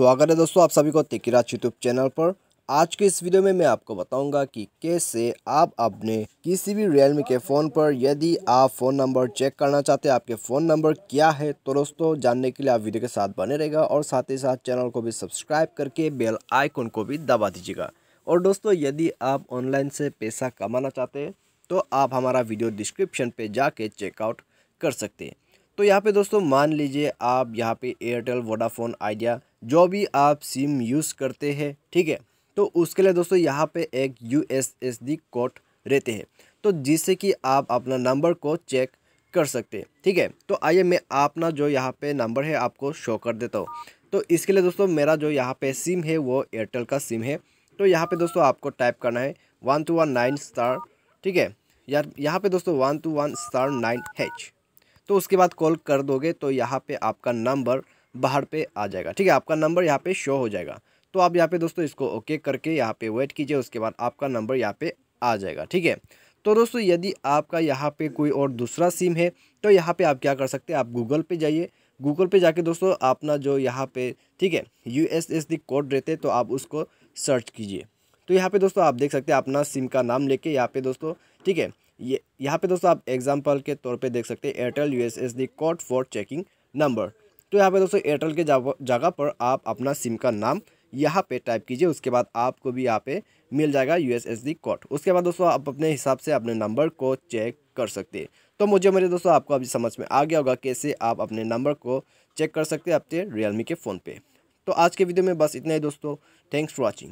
स्वागत है दोस्तों आप सभी को तिकराज यूट्यूब चैनल पर आज के इस वीडियो में मैं आपको बताऊंगा कि कैसे आप अपने किसी भी रियलमी के फ़ोन पर यदि आप फ़ोन नंबर चेक करना चाहते हैं आपके फ़ोन नंबर क्या है तो दोस्तों जानने के लिए आप वीडियो के साथ बने रहेगा और साथ ही साथ चैनल को भी सब्सक्राइब करके बेल आइकन को भी दबा दीजिएगा और दोस्तों यदि आप ऑनलाइन से पैसा कमाना चाहते हैं तो आप हमारा वीडियो डिस्क्रिप्शन पर जाके चेकआउट कर सकते हैं तो यहाँ पे दोस्तों मान लीजिए आप यहाँ पे एयरटेल वोडाफोन आइडिया जो भी आप सिम यूज़ करते हैं ठीक है तो उसके लिए दोस्तों यहाँ पे एक यू कोड रहते हैं तो जिससे कि आप अपना नंबर को चेक कर सकते हैं ठीक है तो आइए मैं अपना जो यहाँ पे नंबर है आपको शो कर देता हूँ तो इसके लिए दोस्तों मेरा जो यहाँ पे सिम है वो एयरटेल का सिम है तो यहाँ पे दोस्तों आपको टाइप करना है one two one nine star ठीक है यार यहाँ पे दोस्तों one two one star nine hash तो उसके बाद कॉल कर दोगे तो यहाँ पे आपका नंबर बाहर पे आ जाएगा ठीक है आपका नंबर यहाँ पे शो हो जाएगा तो आप यहाँ पे दोस्तों इसको ओके करके यहाँ पे वेट कीजिए उसके बाद आपका नंबर यहाँ पे आ जाएगा ठीक है तो दोस्तों यदि आपका यहाँ पे कोई और दूसरा सिम है तो यहाँ पे आप क्या कर सकते हैं आप गूगल पे जाइए गूगल पे जाके दोस्तों अपना जो यहाँ पे ठीक है U S S D code रहते तो आप उसको सर्च कीजिए तो यहाँ पे दोस्तों आप देख सकते हैं अपना सिम का नाम लेके यहाँ पे दोस्तों ठीक है ये यहाँ पे दोस्तों आप एग्जाम्पल के तौर पे देख सकते हैं Airtel U S S D code for checking number तो यहाँ पे दोस्तों एयरटेल के जगह पर आप अपना सिम का नाम यहाँ पे टाइप कीजिए उसके बाद आपको भी यहाँ पे मिल जाएगा U S S D code उसके बाद दोस्तों आप अपने हिसाब से अपने नंबर को चेक कर सकते हैं तो मुझे मेरे दोस्तों आपको अभी समझ में आ गया होगा कैसे आप अपने नंबर को चेक कर सकते हैं अपने रियलमी के फ़ोन पर तो आज के वीडियो में बस इतना ही दोस्तों थैंक्स फॉर वॉचिंग